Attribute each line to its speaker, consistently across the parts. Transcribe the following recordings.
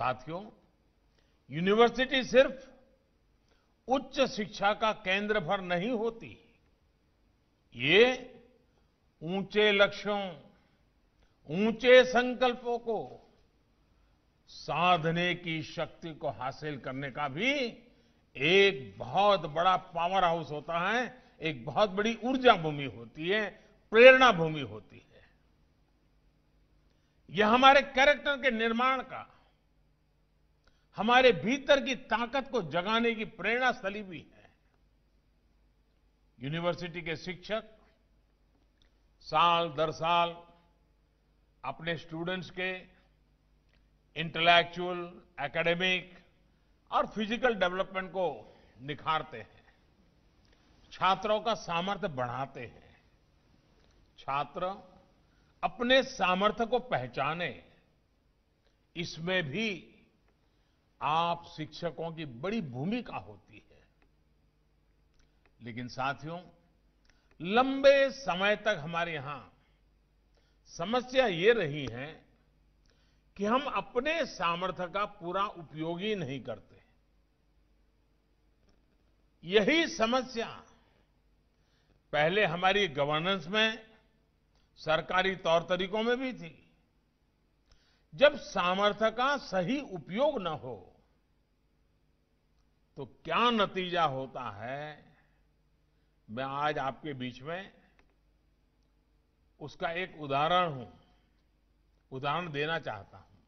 Speaker 1: साथियों यूनिवर्सिटी सिर्फ उच्च शिक्षा का केंद्र भर नहीं होती ये ऊंचे लक्ष्यों ऊंचे संकल्पों को साधने की शक्ति को हासिल करने का भी एक बहुत बड़ा पावर हाउस होता है एक बहुत बड़ी ऊर्जा भूमि होती है प्रेरणा भूमि होती है यह हमारे कैरेक्टर के निर्माण का हमारे भीतर की ताकत को जगाने की प्रेरणा स्थली भी है यूनिवर्सिटी के शिक्षक साल दर साल अपने स्टूडेंट्स के इंटेलेक्चुअल एकेडमिक और फिजिकल डेवलपमेंट को निखारते हैं छात्रों का सामर्थ्य बढ़ाते हैं छात्र अपने सामर्थ्य को पहचाने इसमें भी आप शिक्षकों की बड़ी भूमिका होती है लेकिन साथियों लंबे समय तक हमारे यहां समस्या ये रही है कि हम अपने सामर्थ्य का पूरा उपयोग ही नहीं करते यही समस्या पहले हमारी गवर्नेंस में सरकारी तौर तरीकों में भी थी जब सामर्थ्य का सही उपयोग न हो तो क्या नतीजा होता है मैं आज आपके बीच में उसका एक उदाहरण हूं उदाहरण देना चाहता हूं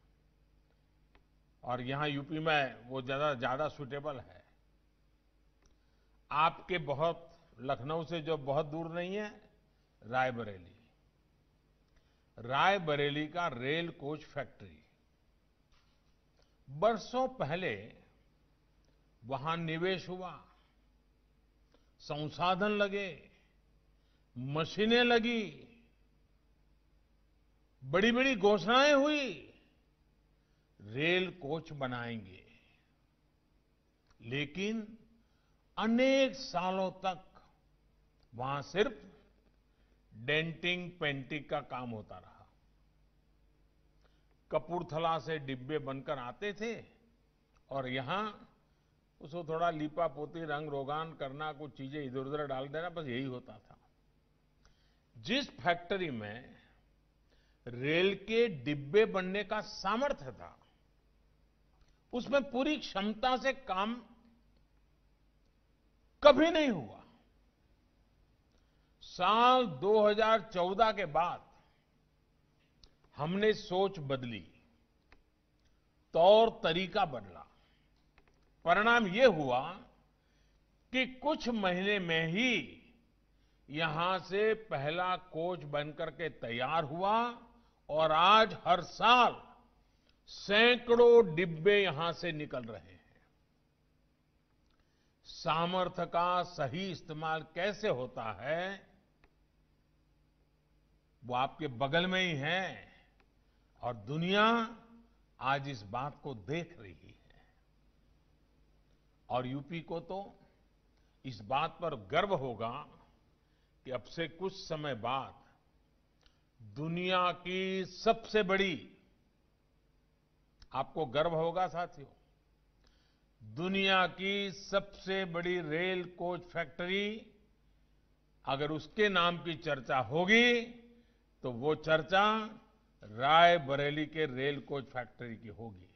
Speaker 1: और यहां यूपी में वो ज्यादा ज्यादा सुटेबल है आपके बहुत लखनऊ से जो बहुत दूर नहीं है रायबरेली रायबरेली का रेल कोच फैक्ट्री बरसों पहले वहां निवेश हुआ संसाधन लगे मशीनें लगी बड़ी बड़ी घोषणाएं हुई रेल कोच बनाएंगे लेकिन अनेक सालों तक वहां सिर्फ डेंटिंग पेंटिंग का काम होता रहा कपूरथला से डिब्बे बनकर आते थे और यहां उसको थोड़ा लीपा पोती रंग रोगान करना कुछ चीजें इधर उधर डाल देना बस यही होता था जिस फैक्ट्री में रेल के डिब्बे बनने का सामर्थ्य था उसमें पूरी क्षमता से काम कभी नहीं हुआ साल 2014 के बाद हमने सोच बदली तौर तरीका बदला परिणाम ये हुआ कि कुछ महीने में ही यहां से पहला कोच बनकर के तैयार हुआ और आज हर साल सैकड़ों डिब्बे यहां से निकल रहे हैं सामर्थ्य का सही इस्तेमाल कैसे होता है वो आपके बगल में ही है और दुनिया आज इस बात को देख रही है और यूपी को तो इस बात पर गर्व होगा कि अब से कुछ समय बाद दुनिया की सबसे बड़ी आपको गर्व होगा साथियों दुनिया की सबसे बड़ी रेल कोच फैक्ट्री अगर उसके नाम की चर्चा होगी तो वो चर्चा रायबरेली के रेल कोच फैक्ट्री की होगी